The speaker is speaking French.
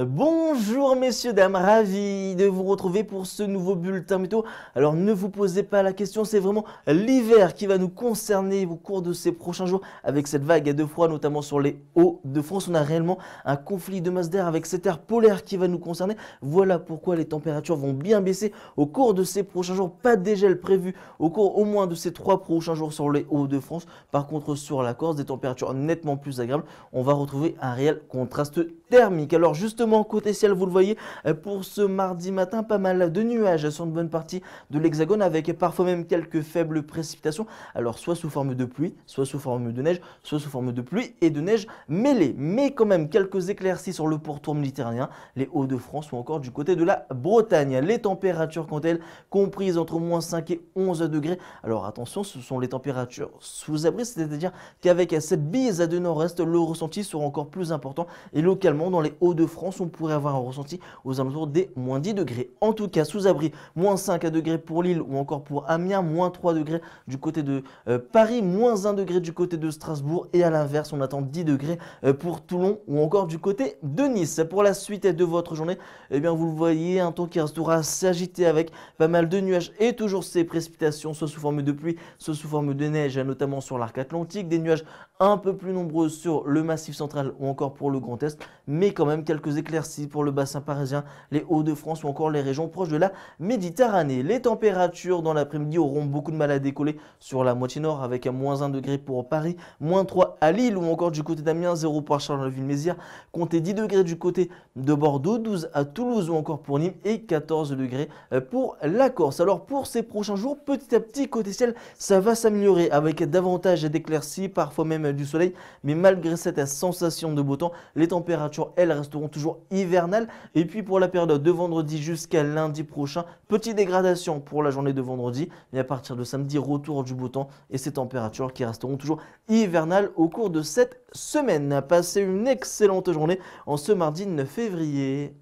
Bonjour messieurs, dames, ravi de vous retrouver pour ce nouveau bulletin météo. Alors ne vous posez pas la question, c'est vraiment l'hiver qui va nous concerner au cours de ces prochains jours avec cette vague de froid, notamment sur les Hauts-de-France. On a réellement un conflit de masse d'air avec cet air polaire qui va nous concerner. Voilà pourquoi les températures vont bien baisser au cours de ces prochains jours. Pas de dégel prévu au cours au moins de ces trois prochains jours sur les Hauts-de-France. Par contre, sur la Corse, des températures nettement plus agréables. On va retrouver un réel contraste thermique. Alors juste côté ciel, vous le voyez, euh, pour ce mardi matin, pas mal de nuages sur une bonne partie de l'Hexagone avec parfois même quelques faibles précipitations. Alors soit sous forme de pluie, soit sous forme de neige, soit sous forme de pluie et de neige mêlée. Mais quand même quelques éclaircies sur le pourtour méditerranéen, les Hauts-de-France ou encore du côté de la Bretagne. Les températures, quant à elles, comprises entre moins 5 et 11 degrés. Alors attention, ce sont les températures sous abri, c'est-à-dire qu'avec cette bise à de nord-est, le ressenti sera encore plus important et localement dans les Hauts-de-France on pourrait avoir un ressenti aux alentours des moins 10 degrés. En tout cas, sous abri, moins 5 à degrés pour Lille ou encore pour Amiens, moins 3 degrés du côté de euh, Paris, moins 1 degré du côté de Strasbourg et à l'inverse, on attend 10 degrés euh, pour Toulon ou encore du côté de Nice. Pour la suite de votre journée, eh bien, vous le voyez, un temps qui restera s'agiter avec pas mal de nuages et toujours ces précipitations, soit sous forme de pluie, soit sous forme de neige, notamment sur l'arc atlantique, des nuages un peu plus nombreux sur le massif central ou encore pour le Grand Est, mais quand même quelques éclaircies pour le bassin parisien, les Hauts-de-France ou encore les régions proches de la Méditerranée. Les températures dans l'après-midi auront beaucoup de mal à décoller sur la moitié nord avec un moins 1 degré pour Paris, moins 3 à Lille ou encore du côté d'Amiens, 0 pour ville mézières comptez 10 degrés du côté de Bordeaux, 12 à Toulouse ou encore pour Nîmes et 14 degrés euh, pour la Corse. Alors pour ces prochains jours, petit à petit côté ciel, ça va s'améliorer avec davantage d'éclaircies, parfois même du soleil, mais malgré cette sensation de beau temps, les températures elles resteront toujours hivernale. Et puis pour la période de vendredi jusqu'à lundi prochain, petite dégradation pour la journée de vendredi. Mais à partir de samedi, retour du beau temps et ces températures qui resteront toujours hivernales au cours de cette semaine. Passez une excellente journée en ce mardi 9 février.